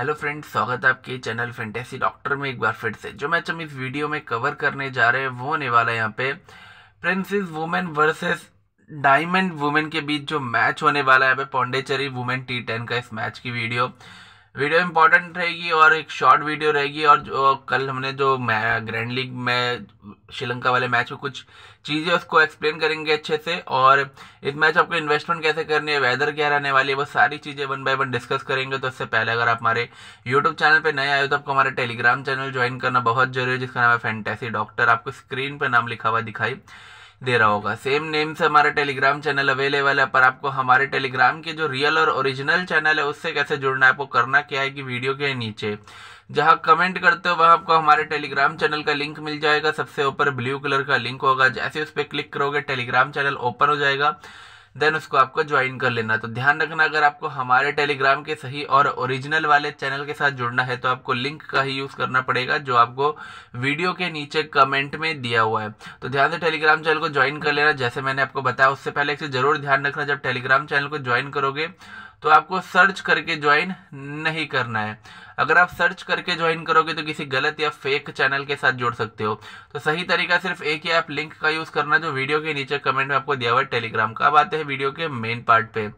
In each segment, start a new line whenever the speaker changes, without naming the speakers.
hello friend स्वागत है आपके चैनल फेंटेसी डॉक्टर में एक बार फिर से जो मैच हम इस वीडियो में कवर करने जा रहे हैं वो होने वाला है यहाँ पे princess women versus diamond women के बीच जो मैच होने वाला है यहाँ पे पौंडेचेरी वुमेन टी टेन का इस मैच की वीडियो वीडियो इंपॉर्टेंट रहेगी और एक शॉर्ट वीडियो रहेगी और जो कल हमने जो ग्रैंड लीग में श्रीलंका वाले मैच में कुछ चीज़ें उसको एक्सप्लेन करेंगे अच्छे से और इस मैच आपको इन्वेस्टमेंट कैसे करनी है वेदर क्या रहने वाली है वो सारी चीज़ें वन बाय वन डिस्कस करेंगे तो उससे पहले अगर आप हमारे यूट्यूब चैनल पर नए आए तो आपको हमारे टेलीग्राम चैनल ज्वाइन करना बहुत जरूरी है जिसका नाम है फैंटेसी डॉक्टर आपको स्क्रीन पर नाम लिखा हुआ दिखाई दे रहा होगा सेम नेम से हमारा टेलीग्राम चैनल अवेलेबल है पर आपको हमारे टेलीग्राम के जो रियल और ओरिजिनल चैनल है उससे कैसे जुड़ना है आपको करना क्या है कि वीडियो के नीचे जहां कमेंट करते हो वहां आपको हमारे टेलीग्राम चैनल का लिंक मिल जाएगा सबसे ऊपर ब्लू कलर का लिंक होगा जैसे उस पर क्लिक करोगे टेलीग्राम चैनल ओपन हो जाएगा देन उसको आपको ज्वाइन कर लेना तो ध्यान रखना अगर आपको हमारे टेलीग्राम के सही और ओरिजिनल वाले चैनल के साथ जुड़ना है तो आपको लिंक का ही यूज़ करना पड़ेगा जो आपको वीडियो के नीचे कमेंट में दिया हुआ है तो ध्यान से टेलीग्राम चैनल को ज्वाइन कर लेना जैसे मैंने आपको बताया उससे पहले इसे जरूर ध्यान रखना जब टेलीग्राम चैनल को ज्वाइन करोगे तो आपको सर्च करके ज्वाइन नहीं करना है अगर आप सर्च करके ज्वाइन करोगे तो किसी गलत या फेक चैनल के साथ जोड़ सकते हो तो सही तरीका सिर्फ एक ही आप लिंक का यूज़ करना जो वीडियो के नीचे कमेंट में आपको दिया हुआ है टेलीग्राम का अब आते हैं वीडियो के मेन पार्ट पे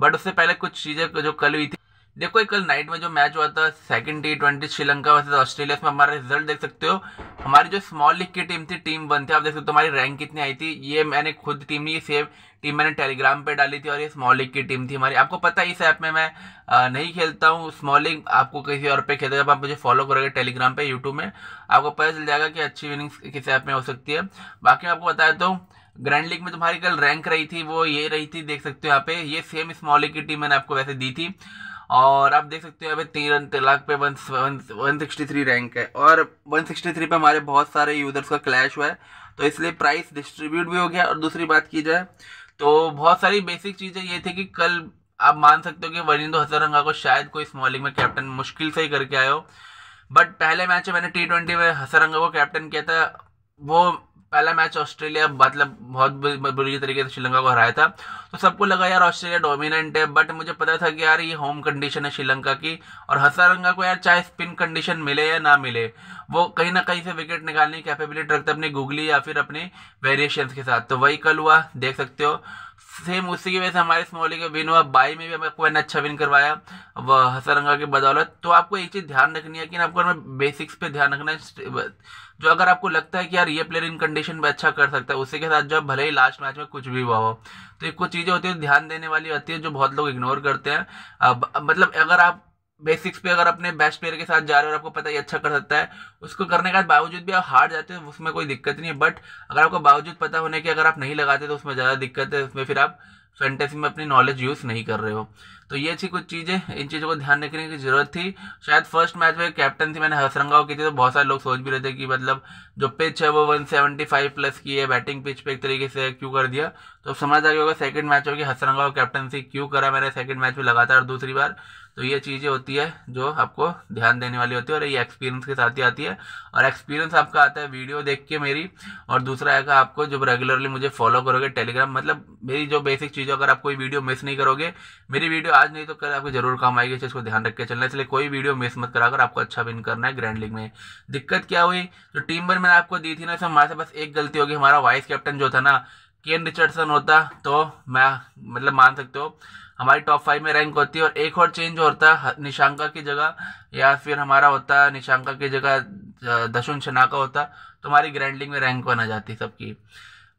बट उससे पहले कुछ चीज़ें जो कल हुई थी देखो कल नाइट में जो मैच हुआ था second T twenty Sri Lanka versus Australia में हमारा रिजल्ट देख सकते हो हमारी जो स्मॉल लीग की टीम थी टीम वन थी आप देख सकते हो हमारी रैंक कितनी आई थी ये मैंने खुद टीम ये सेव टीम मैंने टेलीग्राम पे डाली थी और ये स्मॉल लीग की टीम थी हमारी आपको पता है इस ऐप में मैं आ, नहीं खेलता हूँ स्मॉल लीग आपको किसी और पे खेलते जब आप मुझे फॉलो करोगे टेलीग्राम पे यूट्यूब में आपको पता चल जाएगा कि अच्छी विनिंग्स किस ऐप में हो सकती है बाकी मैं आपको बता देता हूँ ग्रैंड लीग में तुम्हारी कल रैंक रही थी वो ये रही थी देख सकते हो यहाँ पे ये सेम स्मॉल लीग की टीम मैंने आपको वैसे दी थी और आप देख सकते हो अभी तीन रन तलाक पे one one sixty three rank है और वन सिक्सटी थ्री पर हमारे बहुत सारे यूज़र्स का क्लैश हुआ है तो इसलिए प्राइस डिस्ट्रीब्यूट भी हो गया और दूसरी बात की जाए तो बहुत सारी बेसिक चीज़ें ये थी कि कल आप मान सकते हो कि वरिंदो हसरंगा को शायद कोई स्मॉलिंग में कैप्टन मुश्किल से ही करके आए हो बट पहले मैच में मैंने टी ट्वेंटी में हसरंगा को कैप्टन किया था वो पहला मैच ऑस्ट्रेलिया मतलब बहुत बुरी तरीके से श्रीलंका को हराया था तो सबको लगा यार ऑस्ट्रेलिया डोमिनेंट है बट मुझे पता था कि यार ये होम कंडीशन है श्रीलंका की और हसारंगा को यार चाहे स्पिन कंडीशन मिले या ना मिले वो कहीं ना कहीं से विकेट निकालने की कैपेबिलिटी रखते अपने गूगली या फिर अपने वेरिएशन के साथ तो वही कल हुआ देख सकते हो सेम उसी की वजह से हमारे स्मॉली का विन हुआ बाई में भी आपको मैंने अच्छा विन करवाया वह हसरंगा की बदौलत तो आपको एक चीज़ ध्यान रखनी है कि आपको हमें बेसिक्स पे ध्यान रखना है जो अगर आपको लगता है कि यार ये प्लेयर इन कंडीशन में अच्छा कर सकता है उसी के साथ जो भले ही लास्ट मैच में कुछ भी हुआ हो तो एक कुछ चीज़ें होती है ध्यान देने वाली होती है जो बहुत लोग इग्नोर करते हैं मतलब अगर आप बेसिक्स पे अगर अपने बेस्ट प्लेयर के साथ जा रहे हो और आपको पता ही अच्छा कर सकता है उसको करने के बावजूद भी आप हार जाते हो उसमें कोई दिक्कत नहीं है बट अगर आपको बावजूद पता होने के अगर आप नहीं लगाते तो उसमें ज़्यादा दिक्कत है उसमें फिर आप सेंटेंस में अपनी नॉलेज यूज़ नहीं कर रहे हो तो ये अच्छी कुछ चीज़ें इन चीज़ों को ध्यान रखने की जरूरत थी शायद फर्स्ट मैच में कैप्टन थी मैंने हसरंगाव की थी तो बहुत सारे लोग सोच भी रहे थे कि मतलब जो पिच है वो 175 प्लस की है बैटिंग पिच पे एक तरीके से क्यों कर दिया तो समझ आ गया होगा सेकंड मैच होगी हसरंगाव कैप्टनसी क्यों करा मैंने सेकंड मैच में लगातार दूसरी बार तो ये चीज़ें होती है जो आपको ध्यान देने वाली होती है और ये एक्सपीरियंस के साथ ही आती है और एक्सपीरियंस आपका आता है वीडियो देख के मेरी और दूसरा आएगा आपको जब रेगुलरली मुझे फॉलो करोगे टेलीग्राम मतलब मेरी जो बेसिक चीज़ अगर आप कोई वीडियो मिस नहीं करोगे मेरी वीडियो आज नहीं तो कल आपको जरूर काम आएगी इसको ध्यान रख के चलना इसलिए कोई वीडियो मिस मत करा कर आपको अच्छा विन करना है ग्रैंड लीग में दिक्कत क्या हुई जो टीम वन मैंने आपको दी थी ना इसमें हमारे पास एक गलती होगी हमारा वाइस कैप्टन जो था ना केन रिचर्डसन होता तो मैं मतलब मान सकते हो हमारी टॉप फाइव में रैंक होती है और एक और चेंज होता निशांका की जगह या फिर हमारा होता निशांका की जगह दशुन शनाका होता तो हमारी ग्रैंडलिंग में रैंक बना जाती सबकी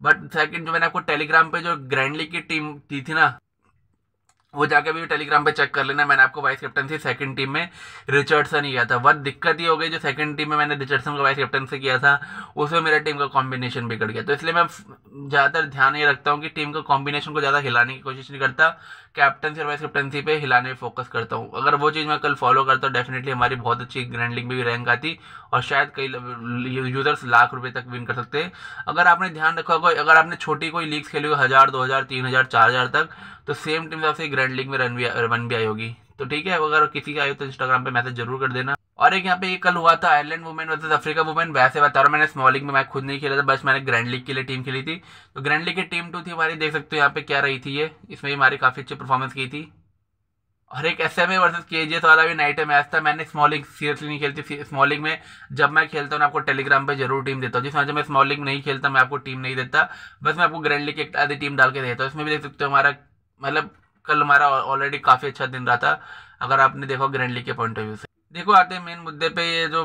बट सेकंड जो मैंने आपको टेलीग्राम पे जो ग्रैंडली की टीम की थी ना वो जाके भी टेलीग्राम पे चेक कर लेना मैंने आपको वाइस कैप्टन सेकंड टीम में रिचर्डसन ही किया था वन दिक्कत ही हो गई जो सेकंड टीम में मैंने रिचर्डसन को वाइस कैप्टन से किया था उसमें मेरा टीम का कॉम्बिनेशन बिगड़ गया तो इसलिए मैं ज़्यादातर ध्यान ये रखता हूँ कि टीम का कॉम्बिनेशन को ज़्यादा हिलाने की कोशिश नहीं करता कैप्टनसी और वाइस कैप्टनसी पे हिलाने पर फोकस करता हूँ अगर वो चीज़ मैं कल फॉलो करता हूँ डेफिनेटली हमारी बहुत अच्छी ग्रैंड लीग में भी रैंक आती और शायद कई यूजर्स लाख रुपये तक विन कर सकते हैं अगर आपने ध्यान रखा होगा अगर आपने छोटी कोई लीग्स खेली हुई हज़ार दो हज़ार तीन हज़ार चार हज़ार तक तो सेम टीम से आपसे ग्रैंड लीग में रन भी रन भी आई होगी तो ठीक है अगर किसी का आए तो इंस्टाग्राम पर मैसेज जरूर कर देना और एक यहाँ पे एक कल हुआ था Ireland women versus Africa women वैसे बता रहा हूँ मैंने स्मॉल लीग में मैं खुद नहीं खेला था बस मैंने ग्रैंड लीग के लिए टीम खेली थी तो ग्रैंड लीग की टीम टू थी हमारी देख सकते हो यहाँ पे क्या रही थी ये इसमें हमारी काफ़ी अच्छी परफॉर्मेंस की थी और एक एस एम ए वर्सेज के जी एस वाला भी नाइट मैच था मैंने स्मॉल लीग सीरियसली नहीं खेलती स्मॉल लीग में जब मैं खेलता हूँ आपको टेलीग्राम पर जरूर टीम देता हूँ जिस वजह मैं स्मॉल लीग नहीं खेलता मैं आपको टीम नहीं देता बस मैं आपको ग्रैंड लीग की एक आधी टीम डाल के देता हूँ इसमें भी देख सकते हो हमारा मतलब कल हमारा ऑलरेडी काफ़ी अच्छा दिन रहा था अगर आपने देखा ग्रैंड लीग के पॉइंट ऑफ व्यू से देखो आते हैं मेन मुद्दे पे ये जो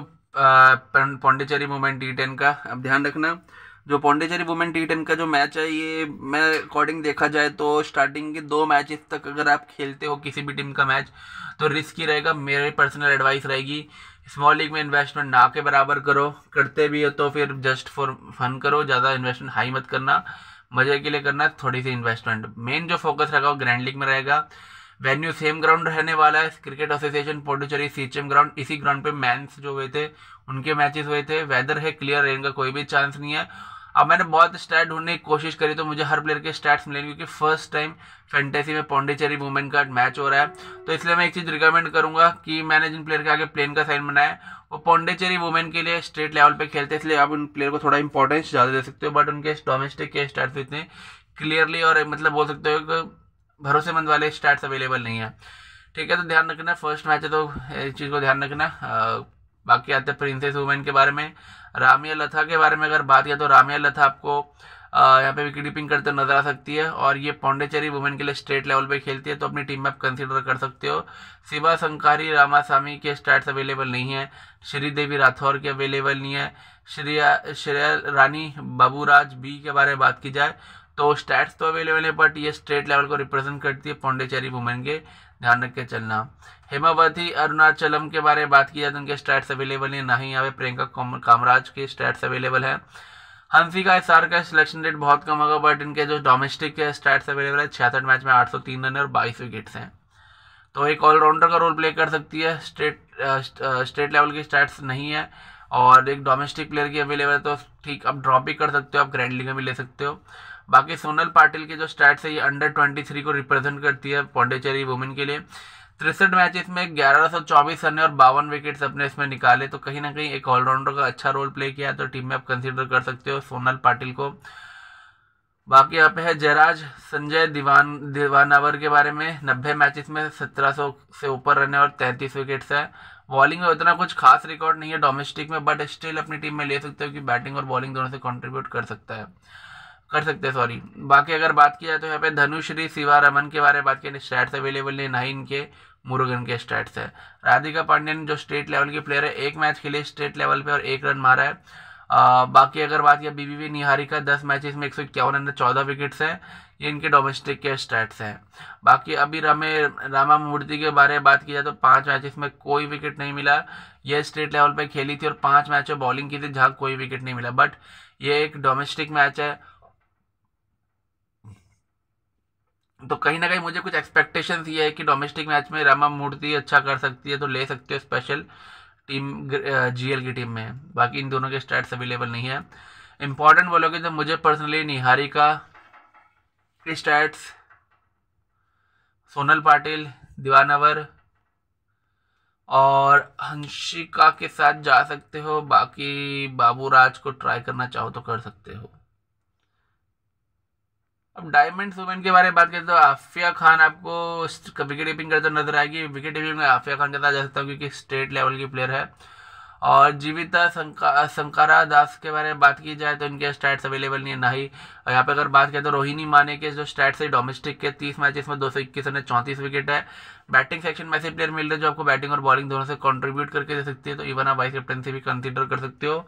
पौंडेचेरी वुमेन टी टेन का अब ध्यान रखना जो पौंडेचेरी वुमेन टी टेन का जो मैच है ये मैं अकॉर्डिंग देखा जाए तो स्टार्टिंग के दो मैचेस तक अगर आप खेलते हो किसी भी टीम का मैच तो रिस्क ही रहेगा मेरे पर्सनल एडवाइस रहेगी स्मॉल लीग में इन्वेस्टमेंट ना के बराबर करो करते भी हो तो फिर जस्ट फॉर फन करो ज़्यादा इन्वेस्टमेंट हाई मत करना मज़े के लिए करना थोड़ी सी इन्वेस्टमेंट मेन जो फोकस रहेगा वो ग्रैंड लीग में रहेगा वेन्यू सेम ग्राउंड रहने वाला है cricket association Puducherry Siechem ground इसी ग्राउंड पे मैं जो हुए थे उनके मैचेस हुए थे वेदर है क्लियर रेन का कोई भी चांस नहीं है अब मैंने बहुत स्टैट ढूंढने की कोशिश करी तो मुझे हर प्लेयर के स्टैट्स मिले क्योंकि फर्स्ट टाइम फैंटेसी में पौंडीचेरी वुमेन का मैच हो रहा है तो इसलिए मैं एक चीज़ रिकमेंड करूंगा कि मैंने जिन प्लेयर के आगे प्लेन का साइन बनाया वो पौंडीचेरी वुमेन के लिए स्टेट लेवल पे खेलते हैं इसलिए आप उन प्लेयर को थोड़ा इंपॉर्टेंस ज़्यादा दे सकते हो बट उनके डोमेस्टिक के स्टैट्स इतने क्लियरली और मतलब बोल सकते हो कि भरोसेमंद वाले स्टार्ट अवेलेबल नहीं है ठीक है तो ध्यान रखना फर्स्ट मैच है तो इस चीज़ को ध्यान रखना बाकी आते हैं प्रिंसेस वुमेन के बारे में रामिया लथा के बारे में अगर बात किया तो रामिया लथा आपको यहाँ पे विकेट कीपिंग करते नजर आ सकती है और ये पौंडेचेरी वुमेन के लिए स्टेट लेवल पे खेलती है तो अपनी टीम में आप कंसिडर कर सकते हो शिवा संकारी रामासामी के स्टार्ट अवेलेबल नहीं है श्रीदेवी राठौर के अवेलेबल नहीं है श्रेया श्रेया रानी बाबूराज बी के बारे में बात की जाए तो स्टैट्स तो अवेलेबल है बट ये स्टेट लेवल को रिप्रेजेंट करती है पौंडेचेरी वुमेन के ध्यान रख के चलना हेमावती अरुणाचलम के बारे में बात की जाए तो उनके स्टैट्स अवेलेबल हैं ना ही यहाँ पे प्रियंका कामराज के स्टैट्स अवेलेबल है हंसिका एसआर का सिलेक्शन रेट बहुत कम होगा बट इनके जो डोमेस्टिक के स्टैट्स अवेलेबल है छियासठ मैच में आठ रन और बाईस विकेट्स हैं तो एक ऑलराउंडर का रोल प्ले कर सकती है स्टेट स्टेट लेवल की स्टैट्स नहीं है और एक डोमेस्टिक प्लेयर की अवेलेबल है तो ठीक आप ड्रॉप भी कर सकते हो आप ग्रैंड लीग में भी ले सकते हो बाकी सोनल पाटिल के जो स्टैट्स है ये अंडर ट्वेंटी थ्री को रिप्रेजेंट करती है पौंडेचेरी वुमेन के लिए तिरसठ मैचेस में ग्यारह सौ चौबीस रन और बावन विकेट्स अपने इसमें निकाले तो कहीं ना कहीं एक ऑलराउंडर का अच्छा रोल प्ले किया है तो टीम में आप कंसिडर कर सकते हो सोनल पाटिल को बाकी यहाँ पे है जयराज संजय दीवान दीवानावर के बारे में नब्बे मैचेस में सत्रह सौ से ऊपर रन है और तैंतीस विकेट्स है बॉलिंग में उतना कुछ खास रिकॉर्ड नहीं है डोमेस्टिक में बट स्टिल अपनी टीम में ले सकते हो कि बैटिंग और बॉलिंग दोनों से कंट्रीब्यूट कर सकता है कर सकते हैं सॉरी बाकी अगर बात की जाए तो यहाँ पे धनुश्री शिवा रमन के बारे में बात की स्टैट्स अवेलेबल नहीं ना इनके मुरुगन के स्टैट्स है राधिका पांड्यन जो स्टेट लेवल की प्लेयर है एक मैच खेले स्टेट लेवल पे और एक रन मारा है आ, बाकी अगर बात की बीबीवी निहारिका दस मैचेस में एक सौ इक्यावन रन चौदह विकेट्स हैं ये इनके डोमेस्टिक के स्टैट्स हैं बाकी अभी रमे रामा मूर्ति के बारे में बात की जाए तो पांच मैचेस में कोई विकेट नहीं मिला ये स्टेट लेवल पे खेली थी और पांच मैचों बॉलिंग की थी जहाँ कोई विकेट नहीं मिला बट ये एक डोमेस्टिक मैच है तो कहीं ना कहीं मुझे कुछ एक्सपेक्टेशन ये है कि डोमेस्टिक मैच में रामा मूर्ति अच्छा कर सकती है तो ले सकते हो स्पेशल टीम जीएल की टीम में बाकी इन दोनों के स्टैट्स अवेलेबल नहीं है इंपॉर्टेंट बोलोगे तो मुझे पर्सनली निहारिका के स्टैट्स सोनल पाटिल दीवानवर और हंशिका के साथ जा सकते हो बाकी बाबू राज को ट्राई करना चाहो तो कर सकते हो अब डायमंड सुमन के बारे में बात करें तो आफिया खान आपको विकेट कीपिंग करते नजर आएगी विकेट कीपिंग में आफिया खान के साथ जा सकता हूँ क्योंकि स्टेट लेवल की प्लेयर है और जीविता संका, संकारा दास के बारे में बात की जाए तो इनके स्टैट्स अवेलेबल नहीं है ना ही और यहाँ पे अगर बात करें तो रोहिणी माने के जो स्टैट्स है डोमेस्टिक के तीस मैच इसमें दो सौ इक्कीस रन चौंतीस विकेट है बैटिंग सेक्शन में ऐसे प्लेयर मिल रहे हैं जो आपको बैटिंग और बॉलिंग दोनों से कंट्रीब्यूट करके दे सकते हैं तो इवन आप वाइस कैप्टन से भी कंसिडर कर सकते हो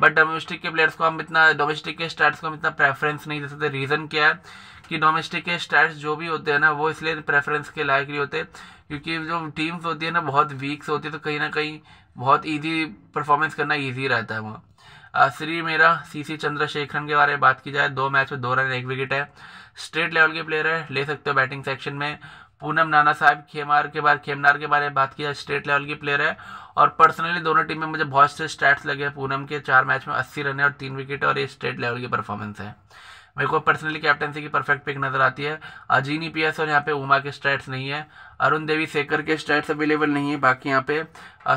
बट डोमेस्टिक के प्लेयर्स को हम इतना डोमेस्टिक के स्टार्ट्स को हम इतना प्रेफरेंस नहीं दे सकते रीज़न क्या है कि डोमेस्टिक के स्टार्स जो भी होते हैं ना वो इसलिए प्रेफरेंस के लायक नहीं होते क्योंकि जो टीम्स होती है ना बहुत वीक्स होती है तो कहीं ना कहीं बहुत ईजी परफॉर्मेंस करना ईजी रहता है वहाँ श्री मेरा सी सी चंद्रशेखरन के बारे में बात की जाए दो मैच में दो रन एक विकेट है स्टेट लेवल के प्लेयर है ले सकते हो बैटिंग सेक्शन में पूनम नाना साहब खेमार के बारे खेमनार के बारे में बात किया स्टेट लेवल की प्लेयर है और पर्सनली दोनों टीम में मुझे बहुत से स्टैट्स लगे हैं पूनम के चार मैच में अस्सी रन है और तीन विकेट और ये स्टेट लेवल की परफॉर्मेंस है मेरे को पर्सनली कैप्टनसी की परफेक्ट पिक नज़र आती है अजीनी पी e और यहाँ पे उमा के स्टैट्स नहीं है अरुण देवी सेकर के स्टैट्स अवेलेबल नहीं है बाकी यहाँ पे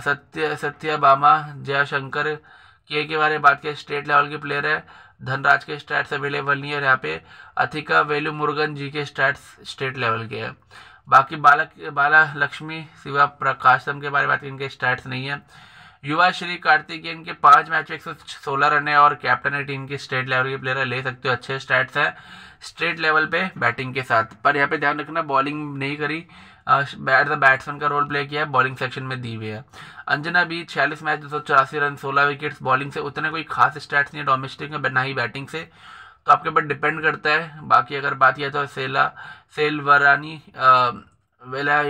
सत्य सत्या बामा जयशंकर के के बारे में बात किया स्टेट लेवल के प्लेयर है धनराज के स्टैट्स अवेलेबल नहीं है और यहाँ पे अथिका वेलू मुर्गन जी के स्टैट्स स्टेट लेवल के हैं बाकी बालक बाला लक्ष्मी शिवा प्रकाशम के बारे में बात इनके स्टैट्स नहीं है युवा श्री कार्तिक के पांच मैच में एक सौ सोलह रन है और कैप्टन है टीम के स्टेट लेवल के प्लेयर ले सकते हो अच्छे स्टैट्स हैं स्टेट लेवल पे बैटिंग के साथ पर यहाँ पे ध्यान रखना बॉलिंग नहीं करी बैट द बैट्समैन का रोल प्ले किया है बॉलिंग सेक्शन में दी हुई है अंजना भी छियालीस मैच दो सौ चौरासी रन सोलह विकेट्स बॉलिंग से उतने कोई खास स्टैट्स नहीं है डोमेस्टिक में ना ही बैटिंग से तो आपके ऊपर डिपेंड करता है बाकी अगर बात किया तो सेला सेल वरानी वेला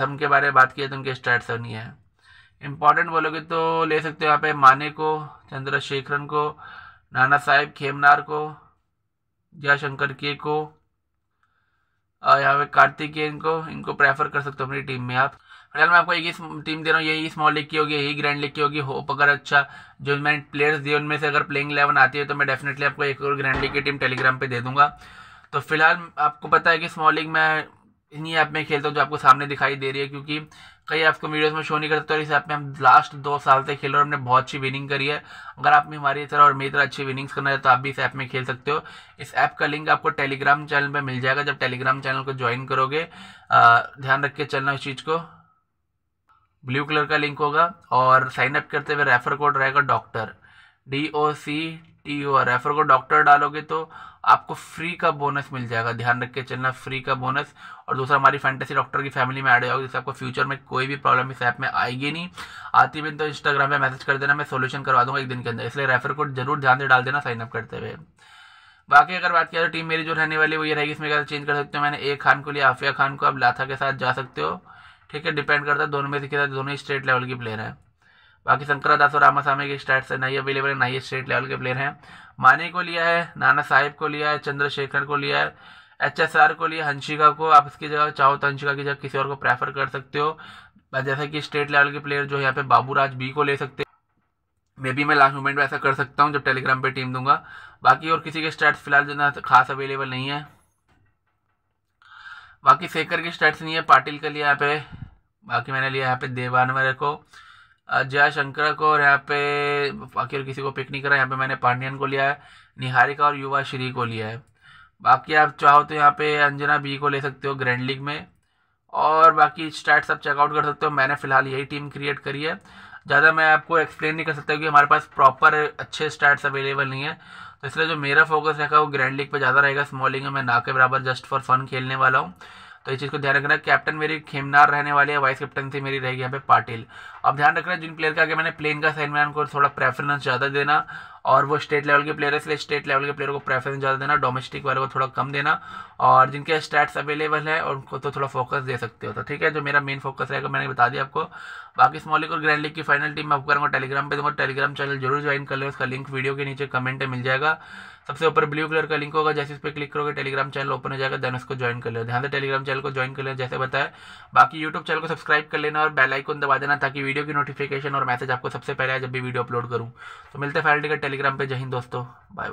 थम के बारे में बात किया तो उनके स्टार्ट तो नहीं है इंपॉर्टेंट बोलोगे तो ले सकते हो यहाँ पे माने को चंद्रशेखरन को नाना साहेब खेमनार को जयशंकर के को यहाँ पे कार्तिकेयन को इनको प्रेफर कर सकते हो अपनी टीम में आप फिलहाल मैं आपको एक ही टीम दे रहा हूँ यही स्मॉल लीग की होगी यही ग्रैंड लीग की होगी होप अगर अच्छा जो मैंने प्लेयर्स दिए उनमें से अगर प्लेइंग इलेवन आती है तो मैं डेफिनेटली आपको एक और ग्रैंड लीग की टीम टेलीग्राम पर दे दूंगा तो फिलहाल आपको पता है कि स्मॉल लीग मैं इन्हीं ऐप में खेलता हूँ जो आपको सामने दिखाई दे रही है क्योंकि कई आपको वीडियोस में शो नहीं करते और तो इस ऐप में हम लास्ट दो साल से खेल रहे और हमने बहुत अच्छी विनिंग करी है अगर आप भी हमारी तरह और मेरी तरह अच्छी विनिंग्स करना है तो आप भी इस ऐप में खेल सकते हो इस ऐप का लिंक आपको टेलीग्राम चैनल पर मिल जाएगा जब टेलीग्राम चैनल को ज्वाइन करोगे ध्यान रख के चलना इस चीज़ को ब्लू कलर का लिंक होगा और साइन अप करते हुए रेफर कोड रहेगा doctor D O C T O refer code doctor डालोगे तो आपको फ्री का बोनस मिल जाएगा ध्यान रख के चलना फ्री का बोनस और दूसरा हमारी फैंटेसी डॉक्टर की फैमिली में ऐड हो जाओगे जिससे आपको फ्यूचर में कोई भी प्रॉब्लम इस ऐप में आएगी नहीं आती भी तो इंस्टाग्राम पे मैसेज कर देना मैं सोल्यूशन करवा दूंगा एक दिन के अंदर इसलिए रेफर कोड जरूर ध्यान से डाल देना साइनअप करते हुए बाकी अगर बात किया तो टीम मेरी जो रहने वाली वो ये रहेगी इसमें चेंज कर सकते हो मैंने ए खान को लिया आफिया खान को आप लाथा के साथ जा सकते हो ठीक है डिपेंड करता है दोनों में से कितना दोनों ही स्टेट लेवल के प्लेयर हैं बाकी शंकर दास और सामी के स्टार्ट से नहीं अवेलेबल है ना ही स्टेट लेवल के प्लेयर हैं माने को लिया है नाना साहिब को लिया है चंद्रशेखर को लिया है एच एस आर को लिया हंशिका को आप इसकी जगह चाहो तो हंशिका की जगह किसी और को प्रेफर कर सकते हो जैसे कि स्टेट लेवल के प्लेयर जो है यहाँ पे बाबूराज बी को ले सकते मे बी मैं लास्ट मोमेंट में ऐसा कर सकता हूँ जब टेलीग्राम पे टीम दूंगा बाकी और किसी के स्टैट्स फिलहाल जो ना खास अवेलेबल नहीं है बाकी शेखर के स्टैट्स नहीं है पाटिल के लिए यहाँ पे बाकी मैंने लिया यहाँ पे देवानवर को शंकर को और यहाँ पे बाकी और किसी को पिक नहीं करा यहाँ पे मैंने पांडियन को लिया है निहारिका और युवा श्री को लिया है बाकी आप चाहो तो यहाँ पे अंजना बी को ले सकते हो ग्रैंड लीग में और बाकी स्टार्ट सब चेकआउट कर सकते हो मैंने फ़िलहाल यही टीम क्रिएट करी है ज़्यादा मैं आपको एक्सप्लेन नहीं कर सकता क्योंकि हमारे पास प्रॉपर अच्छे स्टैट्स अवेलेबल नहीं है तो इसलिए जो मेरा फोकस रहेगा वो ग्रैंड लीग पर ज़्यादा रहेगा स्मॉल लीग में मैं ना के बराबर जस्ट फॉर फन खेलने वाला हूँ तो इस चीज़ को ध्यान रखना कैप्टन मेरी खेमनार रहने वाले है वाइस कैप्टनसी मेरी रहेगी यहाँ पे पाटिल अब ध्यान रखना जिन प्लेयर का आगे मैंने प्लेन का साइन मैन को थोड़ा प्रेफरेंस ज़्यादा देना और वो स्टेट लेवल के प्लेयर है इसलिए स्टेट लेवल के प्लेयर को प्रेफरेंस ज़्यादा देना डोमेस्टिक वाले को थोड़ा कम देना और जिनके स्टैट्स अवेलेबल है उनको तो थोड़ा फोकस दे सकते हो तो ठीक है जो मेरा मेन फोकस रहेगा मैंने बता दिया आपको बाकी स्मॉल लीग और ग्रैंड लीग की फाइनल टीम मैं आपको करूँगा टेलीग्राम पर दूंगा टेलीग्राम चैनल जरूर ज्वाइन कर लें उसका लिंक वीडियो के नीचे कमेंट में मिल जाएगा सबसे ऊपर ब्लू कलर का लिंक होगा जैसे इस पर क्लिक करोगे टेलीग्राम चैनल ओपन हो जाएगा देन उसको ज्वाइन कर लेना ध्यान से टेलीग्राम चैनल को ज्वाइन कर लेना जैसे बताया बाकी यूट्यूब चैनल को सब्सक्राइब कर लेना और बेल आइकन दबा देना ताकि वीडियो की नोटिफिकेशन और मैसेज आपको सबसे पहले जब भी वीडियो अपलोड करूँ तो मिलते हैं टिकट टेलीग्राम पर जय हिंद दोस्तों बाय बाय